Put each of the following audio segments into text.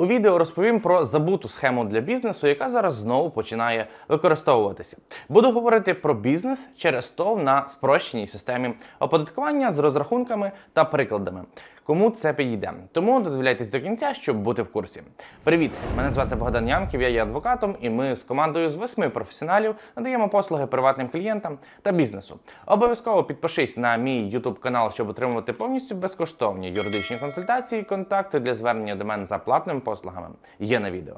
У відео розповім про забуту схему для бізнесу, яка зараз знову починає використовуватися. Буду говорити про бізнес через ТОВ на спрощеній системі оподаткування з розрахунками та прикладами кому це підійде. Тому додивляйтесь до кінця, щоб бути в курсі. Привіт! Мене звати Богдан Янків, я є адвокатом, і ми з командою з восьми професіоналів надаємо послуги приватним клієнтам та бізнесу. Обов'язково підпишись на мій YouTube канал, щоб отримувати повністю безкоштовні юридичні консультації. Контакти для звернення до мене за платними послугами є на відео.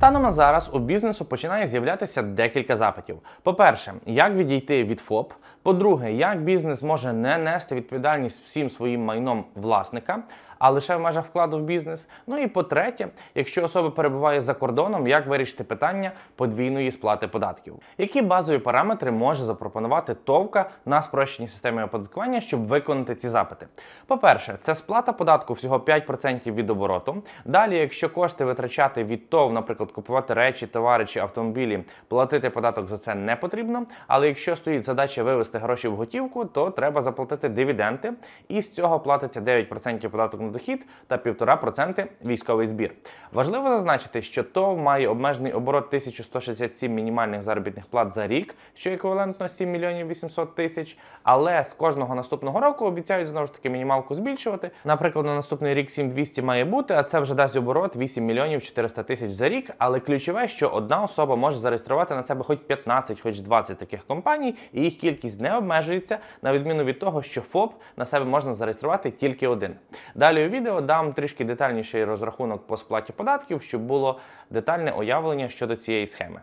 Станом на зараз у бізнесу починає з'являтися декілька запитів. По-перше, як відійти від ФОП. По-друге, як бізнес може не нести відповідальність всім своїм майном власника, а лише в межах вкладу в бізнес. Ну і по-третє, якщо особа перебуває за кордоном, як вирішити питання подвійної сплати податків? Які базові параметри може запропонувати товка на спрощеній системі оподаткування, щоб виконати ці запити? По-перше, це сплата податку всього 5% від обороту. Далі, якщо кошти витрачати від ТОВ, наприклад, купувати речі, товари чи автомобілі, платити податок за це не потрібно. Але якщо стоїть задача вивести вивести гроші в готівку, то треба заплатити дивіденти, і з цього платиться 9% податок на дохід та 1,5% військовий збір. Важливо зазначити, що ТОВ має обмежений оборот 1167 мінімальних заробітних плат за рік, що еквівалентно 7 мільйонів 800 тисяч. Але з кожного наступного року обіцяють знову ж таки мінімалку збільшувати. Наприклад, на наступний рік 7200 має бути, а це вже дасть оборот 8 мільйонів 400 тисяч за рік. Але ключове, що одна особа може зареєструвати на себе хоч 15, хоч 20 таких компаній, і їх кількість не обмежується, на відміну від того, що ФОП на себе можна зареєструвати тільки один. Далі у відео дам трішки детальніший розрахунок по сплаті податків, щоб було детальне уявлення щодо цієї схеми.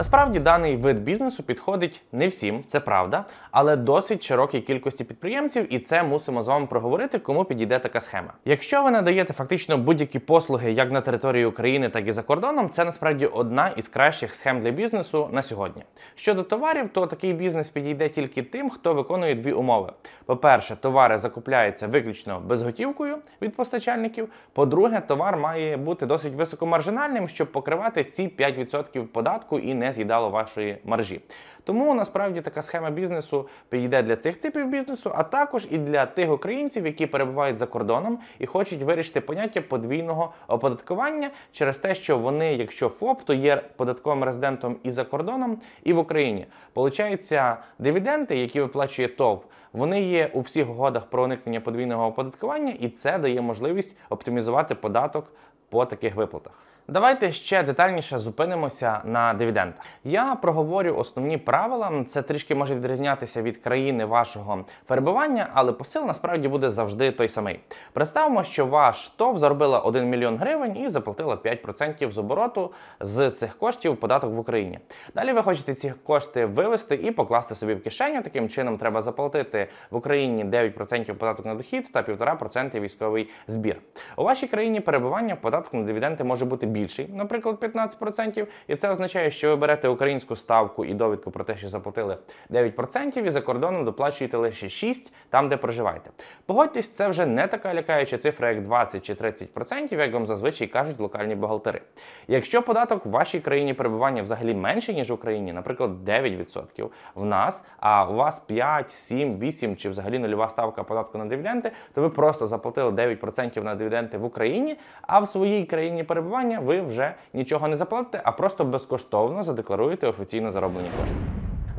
Насправді даний вид бізнесу підходить не всім, це правда, але досить широкій кількості підприємців, і це мусимо з вами проговорити, кому підійде така схема. Якщо ви надаєте фактично будь-які послуги як на території України, так і за кордоном, це насправді одна із кращих схем для бізнесу на сьогодні. Щодо товарів, то такий бізнес підійде тільки тим, хто виконує дві умови: по-перше, товари закупляються виключно безготівкою від постачальників. По-друге, товар має бути досить високомаржинальним, щоб покривати ці 5% податку і не з'їдало вашої маржі. Тому насправді така схема бізнесу підійде для цих типів бізнесу, а також і для тих українців, які перебувають за кордоном і хочуть вирішити поняття подвійного оподаткування через те, що вони, якщо ФОП, то є податковим резидентом і за кордоном, і в Україні. Получається, дивіденди, які виплачує ТОВ, вони є у всіх угодах про уникнення подвійного оподаткування, і це дає можливість оптимізувати податок по таких виплатах. Давайте ще детальніше зупинимося на дивідендах. Я проговорю основні правила. Це трішки може відрізнятися від країни вашого перебування, але посил насправді буде завжди той самий. Представимо, що ваш ТОВ заробила 1 мільйон гривень і заплатила 5% з обороту з цих коштів податок в Україні. Далі ви хочете ці кошти вивести і покласти собі в кишеню. Таким чином треба заплатити в Україні 9% податок на дохід та 1,5% військовий збір. У вашій країні перебування податок на дивіденди може бути більше більший, наприклад, 15%. І це означає, що ви берете українську ставку і довідку про те, що заплатили 9%, і за кордоном доплачуєте лише 6% там, де проживаєте. Погодьтесь, це вже не така лякаюча цифра, як 20 чи 30%, як вам зазвичай кажуть локальні бухгалтери. Якщо податок в вашій країні перебування взагалі менший, ніж в Україні, наприклад, 9% в нас, а у вас 5, 7, 8 чи взагалі нульова ставка податку на дивіденди, то ви просто заплатили 9% на дивіденди в Україні, а в своїй країні перебування ви ви вже нічого не заплатите, а просто безкоштовно задекларуєте офіційно зароблені кошти.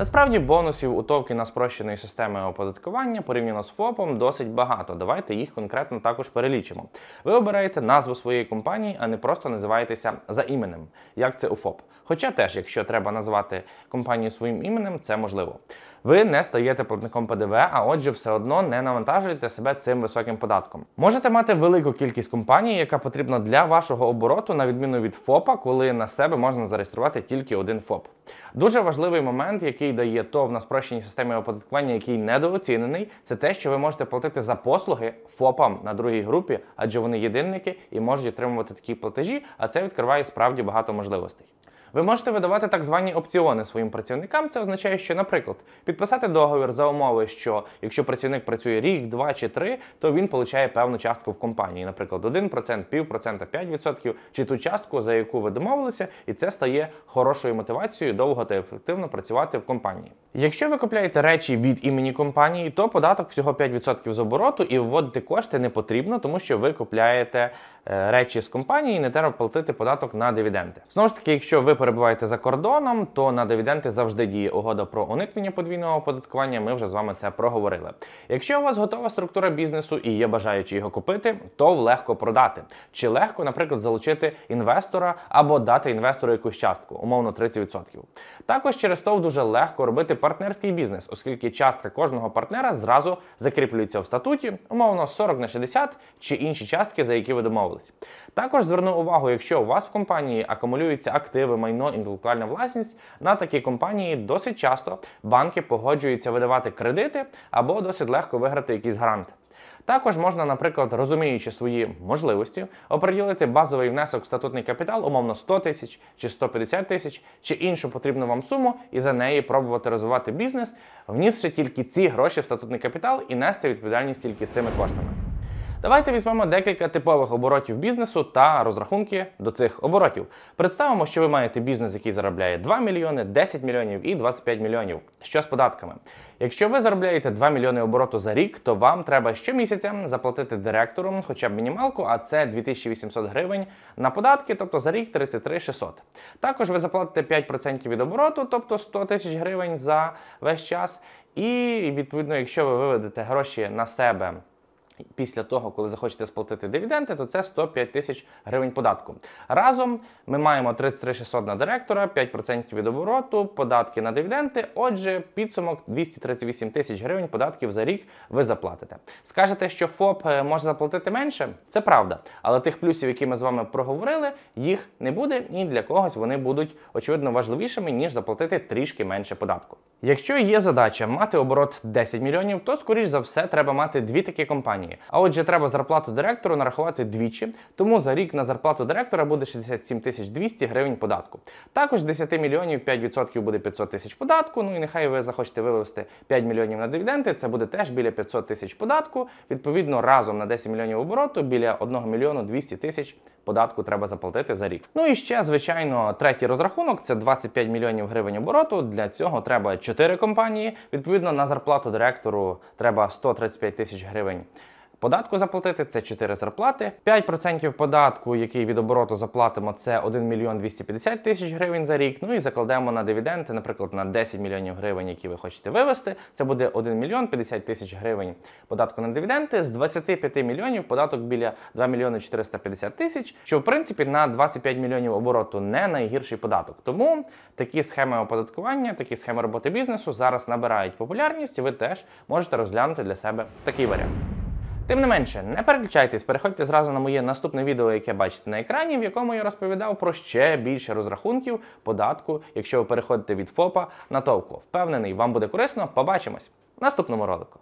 Насправді бонусів у Товкіна спрощеної системи оподаткування порівняно з ФОПом досить багато. Давайте їх конкретно також перелічимо. Ви обираєте назву своєї компанії, а не просто називаєтеся за іменем, як це у ФОП. Хоча теж, якщо треба назвати компанію своїм іменем, це можливо. Ви не стаєте платником ПДВ, а отже, все одно не навантажуєте себе цим високим податком. Можете мати велику кількість компаній, яка потрібна для вашого обороту, на відміну від ФОПа, коли на себе можна зареєструвати тільки один ФОП. Дуже важливий момент, який який дає ТОВ на спрощеній системі оподаткування, який недооцінений, це те, що ви можете платити за послуги ФОПам на другій групі, адже вони єдинники і можуть отримувати такі платежі. А це відкриває справді багато можливостей. Ви можете видавати так звані опціони своїм працівникам. Це означає, що, наприклад, підписати договір за умови, що якщо працівник працює рік, два чи три, то він получає певну частку в компанії, наприклад, 1%, 0,5%, відсотків, чи ту частку, за яку ви домовилися, і це стає хорошою мотивацією довго та ефективно працювати в компанії. Якщо ви купляєте речі від імені компанії, то податок всього 5% з обороту і вводити кошти не потрібно, тому що ви купляєте Е, речі з компанії, і не треба платити податок на дивіденди. Знову ж таки, якщо ви перебуваєте за кордоном, то на дивіденди завжди діє угода про уникнення подвійного оподаткування. Ми вже з вами це проговорили. Якщо у вас готова структура бізнесу і є бажаючі його купити, то легко продати. Чи легко, наприклад, залучити інвестора або дати інвестору якусь частку, умовно 30%. Також через ТОВ дуже легко робити партнерський бізнес, оскільки частка кожного партнера зразу закріплюється в статуті, умовно 40 на 60 чи інші частки, за які ви домовилися домовились. Також зверну увагу, якщо у вас в компанії акумулюються активи, майно, інтелектуальна власність, на такі компанії досить часто банки погоджуються видавати кредити або досить легко виграти якісь гранти. Також можна, наприклад, розуміючи свої можливості, оприділити базовий внесок в статутний капітал, умовно 100 тисяч чи 150 тисяч чи іншу потрібну вам суму, і за неї пробувати розвивати бізнес, внісши тільки ці гроші в статутний капітал і нести відповідальність тільки цими коштами. Давайте візьмемо декілька типових оборотів бізнесу та розрахунки до цих оборотів. Представимо, що ви маєте бізнес, який заробляє 2 мільйони, 10 мільйонів і 25 мільйонів. Що з податками? Якщо ви заробляєте 2 мільйони обороту за рік, то вам треба щомісяця заплатити директору хоча б мінімалку, а це 2800 гривень на податки, тобто за рік 33 600. Також ви заплатите 5% від обороту, тобто 100 тисяч гривень за весь час. І відповідно, якщо ви виведете гроші на себе після того, коли захочете сплатити дивіденди, то це 105 тисяч гривень податку. Разом ми маємо 33 600 на директора, 5% від обороту, податки на дивіденди. Отже, підсумок 238 тисяч гривень податків за рік ви заплатите. Скажете, що ФОП е, може заплатити менше? Це правда, але тих плюсів, які ми з вами проговорили, їх не буде, і для когось вони будуть очевидно важливішими ніж заплатити трішки менше податку. Якщо є задача мати оборот 10 мільйонів, то скоріш за все треба мати дві такі компанії компанії. А отже, треба зарплату директору нарахувати двічі, тому за рік на зарплату директора буде 67 тисяч 200 гривень податку. Також 10 мільйонів 5% буде 500 тисяч податку. Ну і нехай ви захочете вивести 5 мільйонів на дивіденди, це буде теж біля 500 тисяч податку. Відповідно, разом на 10 мільйонів обороту біля 1 мільйону 200 тисяч податку треба заплатити за рік. Ну і ще, звичайно, третій розрахунок це 25 мільйонів гривень обороту. Для цього треба 4 компанії. Відповідно, на зарплату директору треба 135 тисяч гривень податку заплатити, це 4 зарплати. 5% податку, який від обороту заплатимо, це 1 мільйон 250 тисяч гривень за рік. Ну і закладемо на дивіденти, наприклад, на 10 мільйонів гривень, які ви хочете вивести. Це буде 1 мільйон 50 тисяч гривень податку на дивіденти, з 25 мільйонів податок біля 2 мільйони 450 тисяч, що в принципі на 25 мільйонів обороту не найгірший податок. Тому такі схеми оподаткування, такі схеми роботи бізнесу зараз набирають популярність, і ви теж можете розглянути для себе такий варіант. Тим не менше, не переключайтесь, переходьте зразу на моє наступне відео, яке бачите на екрані, в якому я розповідав про ще більше розрахунків податку, якщо ви переходите від ФОПа на товку. Впевнений, вам буде корисно. Побачимось в наступному ролику.